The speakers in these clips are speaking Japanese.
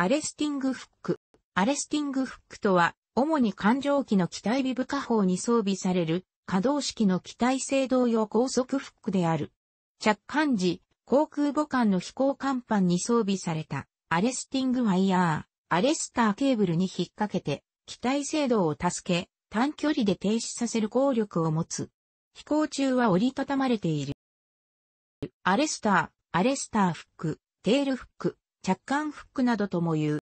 アレスティングフック。アレスティングフックとは、主に環状機の機体微部下方に装備される、可動式の機体制動用高速フックである。着艦時、航空母艦の飛行甲板に装備された、アレスティングワイヤー、アレスターケーブルに引っ掛けて、機体制動を助け、短距離で停止させる効力を持つ。飛行中は折りたたまれている。アレスター、アレスターフック、テールフック、着艦フックなどとも言う。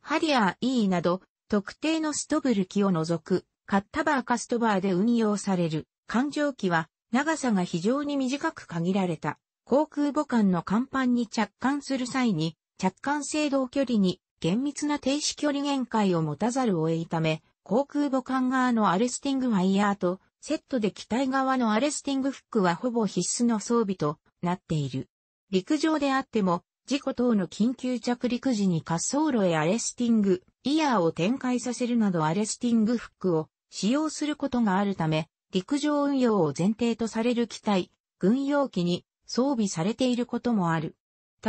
ハリアー E など、特定のストブル機を除く、カッタバーかストバーで運用される、環状機は、長さが非常に短く限られた、航空母艦の甲板に着艦する際に、着艦制動距離に厳密な停止距離限界を持たざるを得いため、航空母艦側のアレスティングファイヤーと、セットで機体側のアレスティングフックはほぼ必須の装備となっている。陸上であっても、事故等の緊急着陸時に滑走路へアレスティング、イヤーを展開させるなどアレスティングフックを使用することがあるため、陸上運用を前提とされる機体、軍用機に装備されていることもある。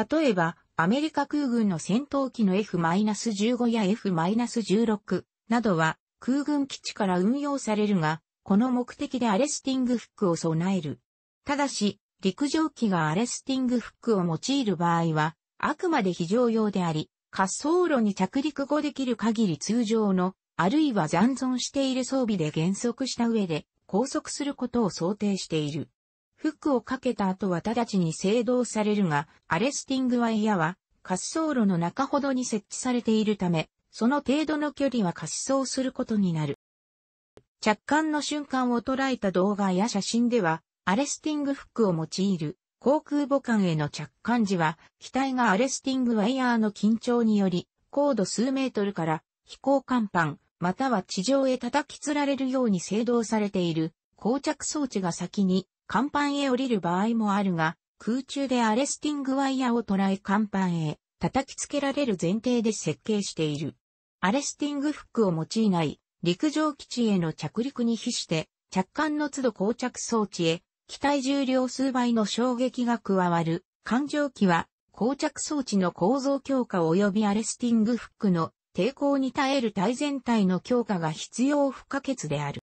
例えば、アメリカ空軍の戦闘機の F-15 や F-16 などは空軍基地から運用されるが、この目的でアレスティングフックを備える。ただし、陸上機がアレスティングフックを用いる場合は、あくまで非常用であり、滑走路に着陸後できる限り通常の、あるいは残存している装備で減速した上で、拘束することを想定している。フックをかけた後は直ちに制動されるが、アレスティングワイヤは、滑走路の中ほどに設置されているため、その程度の距離は滑走することになる。着艦の瞬間を捉えた動画や写真では、アレスティングフックを用いる航空母艦への着艦時は、機体がアレスティングワイヤーの緊張により、高度数メートルから飛行甲板、または地上へ叩きつられるように制動されている、膠着装置が先に甲板へ降りる場合もあるが、空中でアレスティングワイヤーを捉え甲板へ叩きつけられる前提で設計している。アレスティングフックを用いない陸上基地への着陸に比して着艦の都度膠着装置へ機体重量数倍の衝撃が加わる、環状機は、膠着装置の構造強化及びアレスティングフックの抵抗に耐える体全体の強化が必要不可欠である。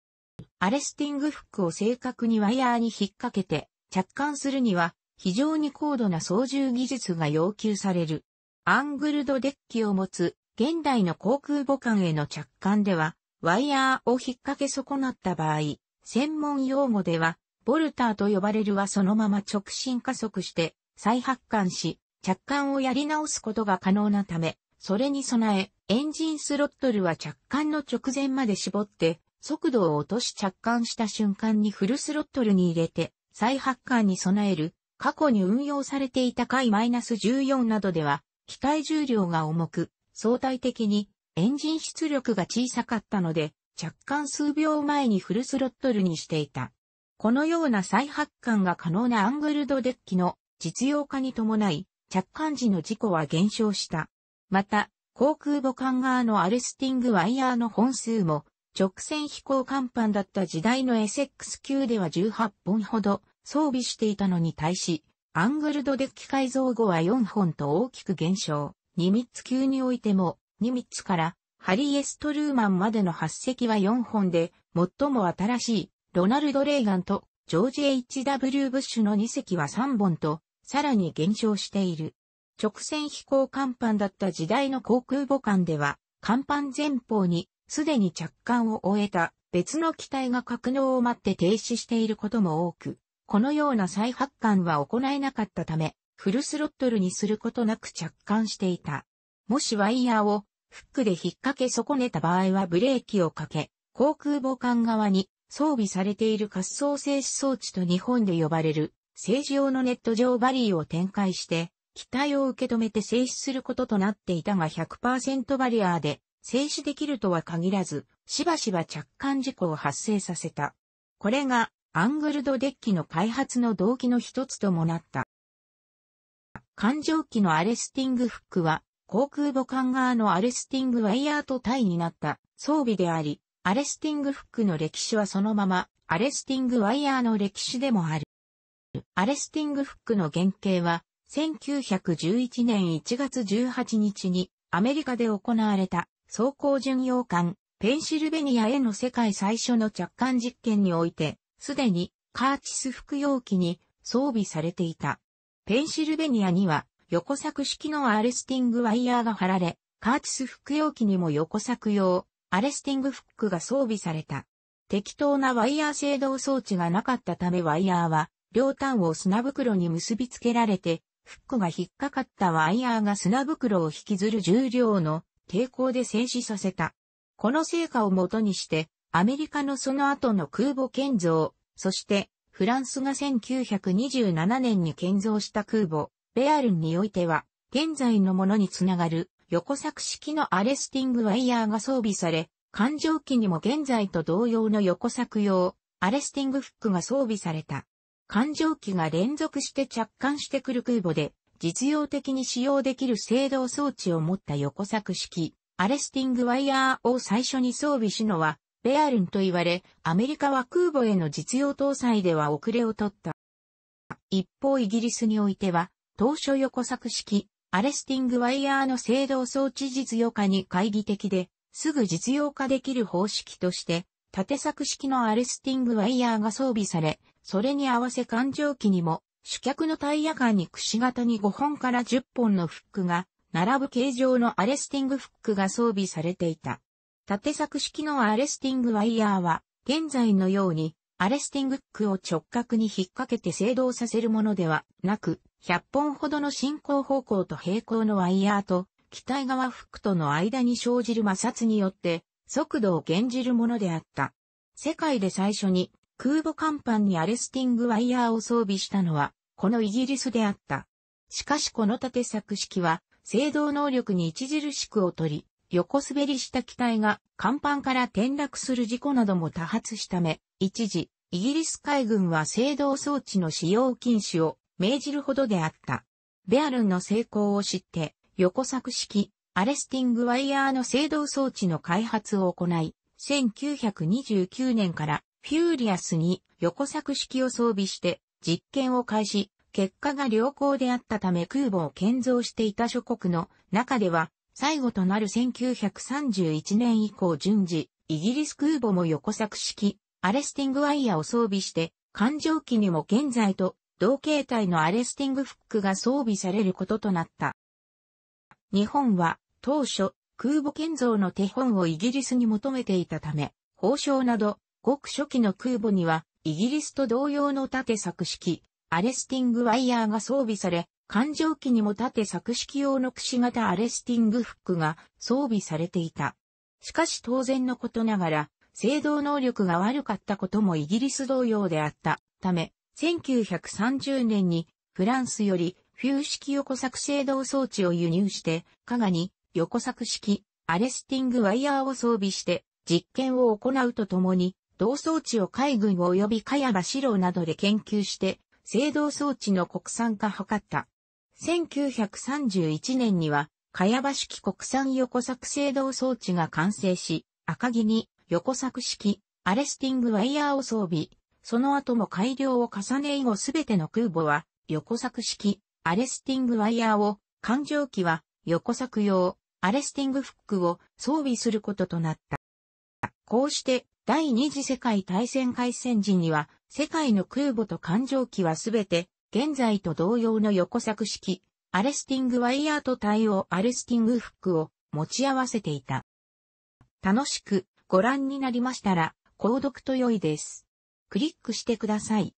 アレスティングフックを正確にワイヤーに引っ掛けて着艦するには非常に高度な操縦技術が要求される。アングルドデッキを持つ現代の航空母艦への着艦ではワイヤーを引っ掛け損なった場合、専門用語ではボルターと呼ばれるはそのまま直進加速して、再発汗し、着艦をやり直すことが可能なため、それに備え、エンジンスロットルは着艦の直前まで絞って、速度を落とし着艦した瞬間にフルスロットルに入れて、再発艦に備える、過去に運用されていた回 -14 などでは、機体重量が重く、相対的にエンジン出力が小さかったので、着艦数秒前にフルスロットルにしていた。このような再発艦が可能なアングルドデッキの実用化に伴い、着艦時の事故は減少した。また、航空母艦側のアルスティングワイヤーの本数も、直線飛行甲板だった時代のエセックス級では18本ほど装備していたのに対し、アングルドデッキ改造後は4本と大きく減少。ニミッツ級においても、ニミッツからハリー・エストルーマンまでの8隻は4本で、最も新しいロナルド・レーガンとジョージ・ H.W. ブッシュの2隻は3本と、さらに減少している。直線飛行甲板だった時代の航空母艦では、甲板前方にすでに着艦を終えた別の機体が格納を待って停止していることも多く、このような再発艦は行えなかったため、フルスロットルにすることなく着艦していた。もしワイヤーをフックで引っ掛け損ねた場合はブレーキをかけ、航空母艦側に装備されている滑走静止装置と日本で呼ばれる、静止用のネット上バリーを展開して、機体を受け止めて静止することとなっていたが100%バリアーで静止できるとは限らず、しばしば着艦事故を発生させた。これがアングルドデッキの開発の動機の一つともなった。艦上機のアレスティングフックは、航空母艦側のアレスティングワイヤーと対になった装備であり、アレスティングフックの歴史はそのまま、アレスティングワイヤーの歴史でもある。アレスティングフックの原型は、1911年1月18日に、アメリカで行われた、走行巡洋艦、ペンシルベニアへの世界最初の着艦実験において、すでに、カーチス服用機に装備されていた。ペンシルベニアには、横作式のアレスティングワイヤーが貼られ、カーチス服用機にも横作用、アレスティングフックが装備された。適当なワイヤー制動装置がなかったためワイヤーは両端を砂袋に結びつけられて、フックが引っかかったワイヤーが砂袋を引きずる重量の抵抗で静止させた。この成果をもとにして、アメリカのその後の空母建造、そしてフランスが1927年に建造した空母、ベアルンにおいては、現在のものにつながる横作式のアレスティングワイヤーが装備され、環状機にも現在と同様の横作用、アレスティングフックが装備された。環状機が連続して着艦してくる空母で、実用的に使用できる制動装置を持った横作式、アレスティングワイヤーを最初に装備しのは、ベアルンと言われ、アメリカは空母への実用搭載では遅れをとった。一方イギリスにおいては、当初横作式、アレスティングワイヤーの制動装置実用化に懐疑的で、すぐ実用化できる方式として、縦作式のアレスティングワイヤーが装備され、それに合わせ環状機にも、主脚のタイヤ間に櫛型に5本から10本のフックが、並ぶ形状のアレスティングフックが装備されていた。縦作式のアレスティングワイヤーは、現在のようにアレスティングックを直角に引っ掛けて制動させるものではなく、100本ほどの進行方向と平行のワイヤーと、機体側フックとの間に生じる摩擦によって、速度を減じるものであった。世界で最初に空母甲板にアレスティングワイヤーを装備したのは、このイギリスであった。しかしこの縦作式は、制動能力に著しく劣り、横滑りした機体が甲板から転落する事故なども多発したため、一時、イギリス海軍は制動装置の使用禁止を命じるほどであった。ベアルンの成功を知って、横作式、アレスティングワイヤーの制動装置の開発を行い、1929年からフューリアスに横作式を装備して実験を開始、結果が良好であったため空母を建造していた諸国の中では最後となる1931年以降順次、イギリス空母も横作式、アレスティングワイヤーを装備して、艦上機にも現在と同形態のアレスティングフックが装備されることとなった。日本は当初空母建造の手本をイギリスに求めていたため、宝章などごく初期の空母にはイギリスと同様の縦作式、アレスティングワイヤーが装備され、環状機にも縦作式用の櫛型アレスティングフックが装備されていた。しかし当然のことながら、制動能力が悪かったこともイギリス同様であったため、1930年にフランスよりフュー式横作制動装置を輸入して、加賀に横作式アレスティングワイヤーを装備して実験を行うとともに、同装置を海軍及び茅場四郎などで研究して、制動装置の国産化図った。1931年には、かやば式国産横作制動装置が完成し、赤木に横作式、アレスティングワイヤーを装備、その後も改良を重ね以後すべての空母は、横作式、アレスティングワイヤーを、艦上機は、横作用、アレスティングフックを装備することとなった。こうして、第二次世界大戦開戦時には、世界の空母と艦上機はすべて、現在と同様の横作式、アレスティングワイヤーと対応アレスティングフックを持ち合わせていた。楽しくご覧になりましたら、購読と良いです。クリックしてください。